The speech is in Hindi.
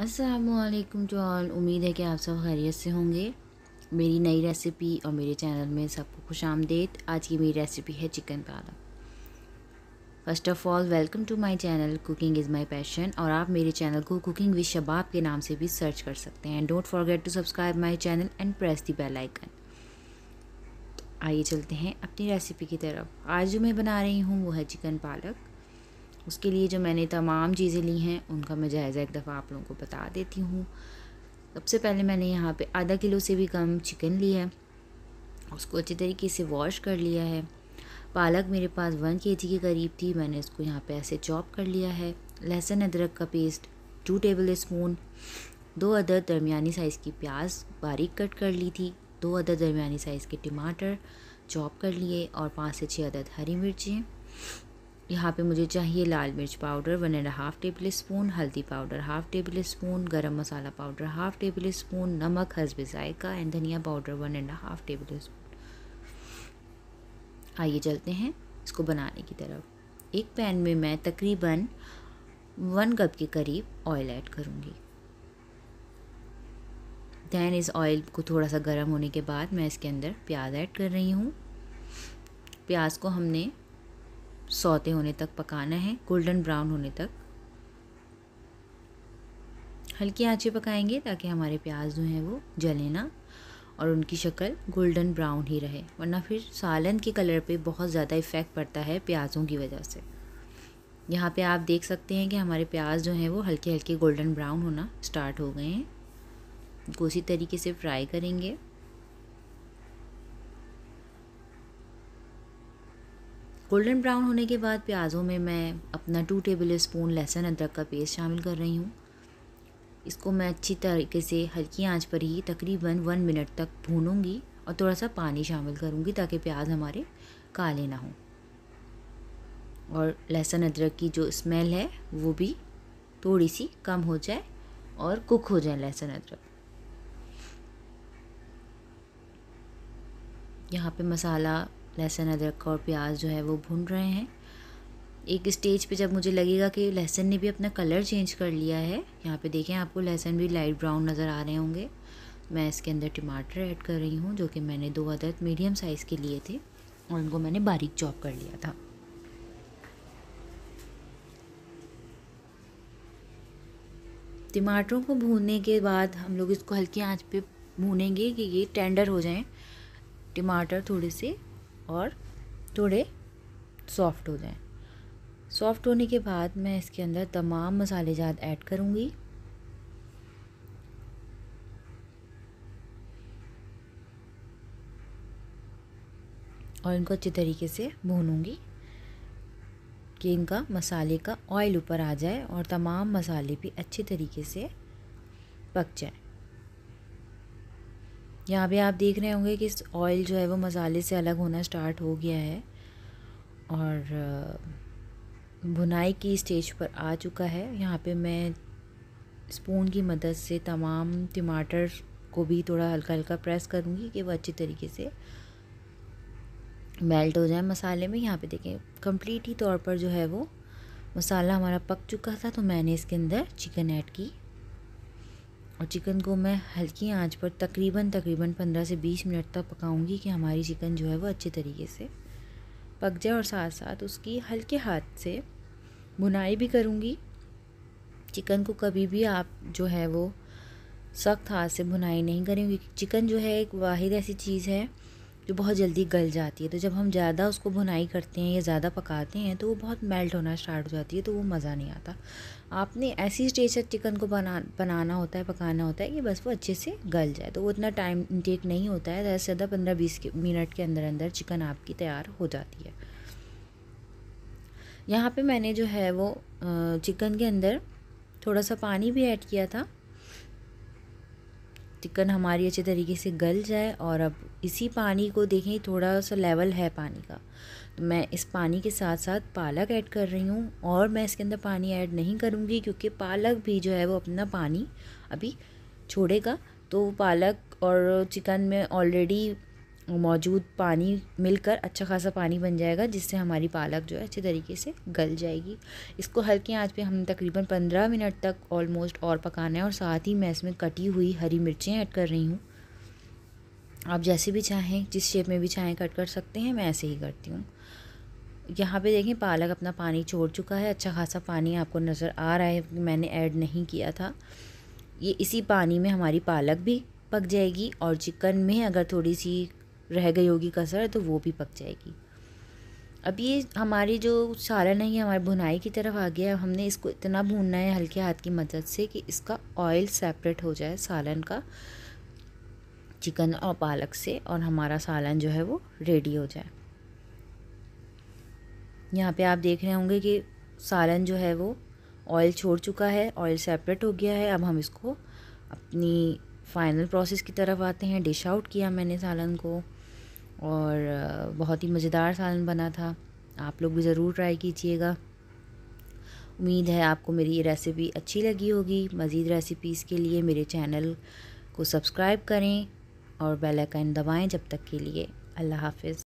असलकुम जॉन उम्मीद है कि आप सब खैरियत से होंगे मेरी नई रेसिपी और मेरे चैनल में सबको खुश आमदेद आज की मेरी रेसिपी है चिकन पाला first of all welcome to my channel cooking is my passion और आप मेरे चैनल को कुकिंग विद शबाब के नाम से भी सर्च कर सकते हैं don't forget to subscribe my channel and press the bell icon आइए चलते हैं अपनी रेसिपी की तरफ आज जो मैं बना रही हूँ वो है चिकन पालक उसके लिए जो मैंने तमाम चीज़ें ली हैं उनका मैं जायज़ा एक दफ़ा आप लोगों को बता देती हूँ सबसे पहले मैंने यहाँ पे आधा किलो से भी कम चिकन लिया है उसको अच्छे तरीके से वॉश कर लिया है पालक मेरे पास वन के जी के करीब थी मैंने इसको यहाँ पे ऐसे चॉप कर लिया है लहसुन अदरक का पेस्ट टू टेबल स्पून दो अदर दरमिया साइज़ की प्याज बारीक कट कर ली थी दो अदर दरमिया साइज़ के टमाटर चॉप कर लिए और पाँच से छः अदद हरी मिर्चें यहाँ पे मुझे चाहिए लाल मिर्च powder one and half tablespoon हल्दी powder half tablespoon garam masala powder half tablespoon नमक हसब जायका एंड धनिया powder one and half tablespoon आइए चलते हैं इसको बनाने की तरफ एक पैन में मैं तकरीबन वन कप के करीब ऑयल ऐड करूँगी दैन इस ऑयल को थोड़ा सा गर्म होने के बाद मैं इसके अंदर प्याज ऐड कर रही हूँ प्याज को हमने सौते होने तक पकाना है गोल्डन ब्राउन होने तक हल्की आँचे पकाएंगे ताकि हमारे प्याज जो हैं वो जले ना और उनकी शक्ल गोल्डन ब्राउन ही रहे वरना फिर सालन के कलर पे बहुत ज़्यादा इफ़ेक्ट पड़ता है प्याज़ों की वजह से यहाँ पे आप देख सकते हैं कि हमारे प्याज जो हैं वो हल्के हल्के गोल्डन ब्राउन होना स्टार्ट हो गए हैं उसी इसी तरीके से फ्राई करेंगे गोल्डन ब्राउन होने के बाद प्याज़ों में मैं अपना टू टेबल स्पून लहसुन अदरक का पेस्ट शामिल कर रही हूँ इसको मैं अच्छी तरीके से हल्की आंच पर ही तकरीबन वन मिनट तक भूनूंगी और थोड़ा सा पानी शामिल करूँगी ताकि प्याज हमारे काले ना हों और लहसुन अदरक की जो स्मेल है वो भी थोड़ी सी कम हो जाए और कुक हो जाए लहसुन अदरक यहाँ पे मसाला लहसुन अदरक और प्याज जो है वो भून रहे हैं एक स्टेज पे जब मुझे लगेगा कि लहसुन ने भी अपना कलर चेंज कर लिया है यहाँ पे देखें आपको लहसुन भी लाइट ब्राउन नज़र आ रहे होंगे मैं इसके अंदर टमाटर ऐड कर रही हूँ जो कि मैंने दो अदरक मीडियम साइज़ के लिए थे और उनको मैंने बारीक चॉप कर लिया था टमाटरों को भूनने के बाद हम लोग इसको हल्की आंच पे भूनेंगे कि ये टेंडर हो जाएं टमाटर थोड़े से और थोड़े सॉफ्ट हो जाएं सॉफ्ट होने के बाद मैं इसके अंदर तमाम मसाले जात ऐड करूँगी और इनको अच्छे तरीके से भूनूंगी कि इनका मसाले का ऑयल ऊपर आ जाए और तमाम मसाले भी अच्छे तरीके से पक जाएं यहाँ पे आप देख रहे होंगे कि ऑयल जो है वो मसाले से अलग होना स्टार्ट हो गया है और भुनाई की स्टेज पर आ चुका है यहाँ पे मैं स्पून की मदद से तमाम टमाटर को भी थोड़ा हल्का हल्का प्रेस करूँगी कि वो अच्छी तरीके से मेल्ट हो जाए मसाले में यहाँ पे देखें कम्प्लीट ही तौर पर जो है वो मसाला हमारा पक चुका था तो मैंने इसके अंदर चिकन ऐड की और चिकन को मैं हल्की आंच पर तकरीबन तकरीबन 15 से 20 मिनट तक पकाऊंगी कि हमारी चिकन जो है वो अच्छे तरीके से पक जाए और साथ साथ उसकी हल्के हाथ से बुनाई भी करूँगी चिकन को कभी भी आप जो है वो सख्त हाथ से बुनाई नहीं करें क्योंकि चिकन जो है एक वाहिद ऐसी चीज़ है जो बहुत जल्दी गल जाती है तो जब हम ज़्यादा उसको भुनाई करते हैं या ज़्यादा पकाते हैं तो वो बहुत मेल्ट होना स्टार्ट हो जाती है तो वो मज़ा नहीं आता आपने ऐसी स्टेज तक चिकन को बना बनाना होता है पकाना होता है कि बस वो अच्छे से गल जाए तो वो उतना टाइम टेक नहीं होता है ज़्यादा से ज़्यादा पंद्रह बीस मिनट के अंदर अंदर चिकन आपकी तैयार हो जाती है यहाँ पे मैंने जो है वो चिकन के अंदर थोड़ा सा पानी भी ऐड किया था चिकन हमारी अच्छे तरीके से गल जाए और अब इसी पानी को देखें थोड़ा सा लेवल है पानी का तो मैं इस पानी के साथ साथ पालक ऐड कर रही हूँ और मैं इसके अंदर पानी ऐड नहीं करूँगी क्योंकि पालक भी जो है वो अपना पानी अभी छोड़ेगा तो पालक और चिकन में ऑलरेडी मौजूद पानी मिलकर अच्छा खासा पानी बन जाएगा जिससे हमारी पालक जो है अच्छे तरीके से गल जाएगी इसको हल्के आंच पे हम तकरीबन पंद्रह मिनट तक ऑलमोस्ट और पकाना है और साथ ही मैं इसमें कटी हुई हरी मिर्चें ऐड कर रही हूँ आप जैसे भी चाहें जिस शेप में भी चाहें कट कर सकते हैं मैं ऐसे ही करती हूँ यहाँ पे देखें पालक अपना पानी छोड़ चुका है अच्छा खासा पानी आपको नज़र आ रहा है मैंने ऐड नहीं किया था ये इसी पानी में हमारी पालक भी पक जाएगी और चिकन में अगर थोड़ी सी रह गई होगी कसर तो वो भी पक जाएगी अब ये हमारी जो सालन है ये हमारी भुनाई की तरफ आ गया हमने इसको इतना भूनना है हल्के हाथ की मदद से कि इसका ऑयल सेपरेट हो जाए सालन का चिकन और पालक से और हमारा सालन जो है वो रेडी हो जाए यहाँ पे आप देख रहे होंगे कि सालन जो है वो ऑयल छोड़ चुका है ऑयल सेपरेट हो गया है अब हम इसको अपनी फाइनल प्रोसेस की तरफ आते हैं डिश आउट किया मैंने सालन को और बहुत ही मज़ेदार सालन बना था आप लोग भी ज़रूर ट्राई कीजिएगा उम्मीद है आपको मेरी ये रेसिपी अच्छी लगी होगी मज़ीद रेसिपीज़ के लिए मेरे चैनल को सब्सक्राइब करें और बेल आइकन दबाएं जब तक के लिए अल्लाह हाफिज़